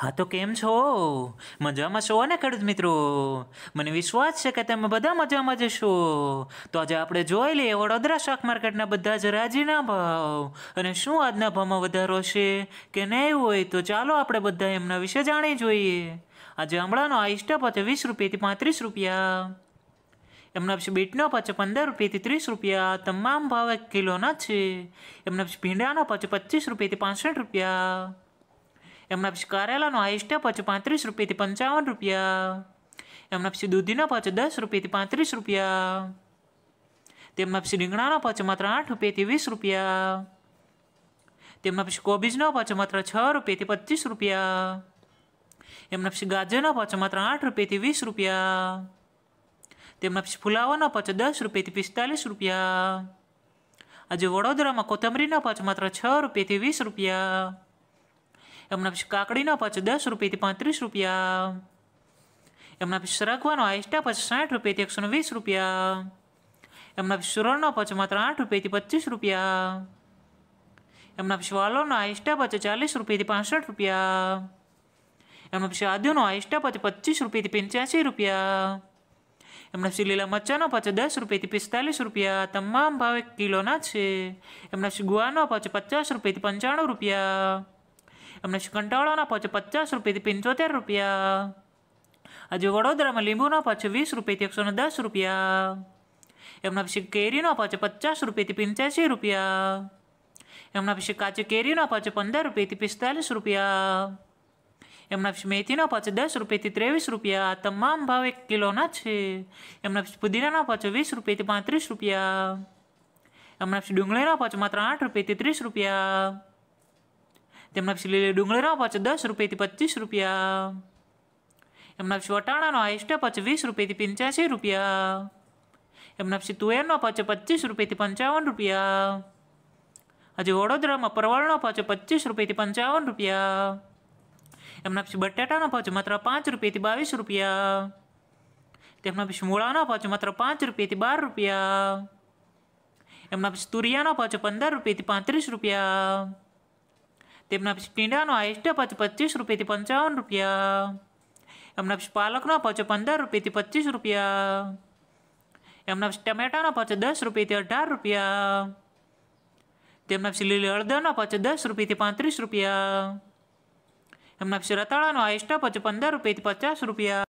હા તો કેમ છો મજામાં છો ને ખેડૂત મિત્રો મને વિશ્વાસ છે કે તમે બધા મજામાં જશો તો આજે આપણે જોઈ લઈએ વડોદરા શાક માર્કેટના બધા જ રાજીના ભાવ અને શું આજના ભાવમાં વધારો છે કે નહીં હોય તો ચાલો આપણે બધા એમના વિશે જાણી જોઈએ આજે હમણાંનો આ સ્ટોપ હતો વીસ રૂપિયાથી પાંત્રીસ રૂપિયા એમના પછી બીટનો પાછો પંદર રૂપિયાથી ત્રીસ રૂપિયા તમામ ભાવ એક કિલોના છે એમના પછી ભીંડાનો પાછો પચીસ રૂપિયાથી પાંસઠ રૂપિયા એમના પછી કારેલાનો હાઈસ્ટા પાછો પાંત્રીસ રૂપિયાથી પંચાવન રૂપિયા એમના પછી દૂધીના પાછો દસ રૂપિયાથી પાંત્રીસ રૂપિયા તેમના પછી રીંગણાનો પાછો માત્ર આઠ રૂપિયાથી વીસ રૂપિયા તેમના પછી કોબીજનો પાછો માત્ર છ રૂપિયાથી પચીસ રૂપિયા એમના પછી ગાજરનો પાછો માત્ર આઠ રૂપિયાથી વીસ રૂપિયા તેમના પછી ફુલાવાનો પાછો દસ રૂપિયાથી પિસ્તાલીસ રૂપિયા આજે વડોદરામાં કોથમરીના પાછો માત્ર છ રૂપિયાથી વીસ રૂપિયા એમના પછી કાકડીના પાંચ દસ રૂપિયાથી પાંત્રીસ રૂપિયા એમના પછી સરગવાનો આઈસ્ટા પછી સાઠ રૂપિયાથી એકસો વીસ રૂપિયા એમના પછી સુરણનો પાંચ માત્ર આઠ રૂપિયાથી પચીસ રૂપિયા એમના પછી વાલોનો આઈસ્ટા પાંચ ચાલીસ રૂપિયાથી પાસઠ રૂપિયા એમના પછી આદુનો આઈસ્ટા પછી પચીસ રૂપિયાથી પંચ્યાસી રૂપિયા એમના પછી લીલા મરચાનો પાછો દસ રૂપિયાથી પિસ્તાલીસ રૂપિયા તમામ ભાવે કિલોના છે એમના પછી ગુવાનો પાછો પચાસ રૂપિયાથી પંચાણું રૂપિયા એમને કંટાળોના પાછો પચાસ રૂપિયાથી પંચોતેર રૂપિયા આજે વડોદરામાં લીંબુના પાછો વીસ રૂપિયાથી એકસો દસ રૂપિયા એમના પછી કેરીનો પાછો પચાસ રૂપિયાથી પંચ્યાસી રૂપિયા એમના પછી કાચી કેરીનો પાછો પંદર રૂપિયાથી પિસ્તાલીસ રૂપિયા એમના પછી મેથીનો પાછો દસ રૂપિયાથી ત્રેવીસ રૂપિયા તમામ ભાવ એક કિલોના છે એમના પછી પુદીનાનો પાછો વીસ રૂપિયાથી પાંત્રીસ રૂપિયા એમના પછી ડુંગળીના પાછો માત્ર આઠ રૂપિયાથી ત્રીસ રૂપિયા તેમના પછી લીલી ડુંગળીનો પાછો દસ રૂપિયાથી પચીસ રૂપિયા એમના પછી વટાણાનો હાઈસ્ટ પાછો વીસ રૂપિયાથી પંચ્યાસી રૂપિયા એમના પછી તુવેરનો પાછો પચીસ રૂપિયાથી પંચાવન રૂપિયા હજી વડોદરામાં પરવળનો પાછો પચીસ રૂપિયાથી પંચાવન રૂપિયા એમના પછી બટાટાનો પાછો માત્ર પાંચ રૂપિયાથી બાવીસ રૂપિયા તેમના પછી મૂળાનો પાછો માત્ર પાંચ રૂપિયાથી બાર રૂપિયા એમના પછી તુરિયાનો પાછો પંદર રૂપિયાથી પાંત્રીસ રૂપિયા તેમના પછી ટીંડાનો આઈસ્ટ પચ પચીસ રૂપિયાથી પંચાવન રૂપિયા એમના પછી પાલકનો પચો પંદર રૂપિયાથી પચીસ રૂપિયા એમના પછી ટમેટાનો પચો દસ રૂપિયાથી અઢાર રૂપિયા તેમના પછી લીલી હળદરનો પચો દસ રૂપિયાથી પાંત્રીસ રૂપિયા એમના પછી રતાળાનો આઈસ્ટ પચો પંદર રૂપિયાથી પચાસ રૂપિયા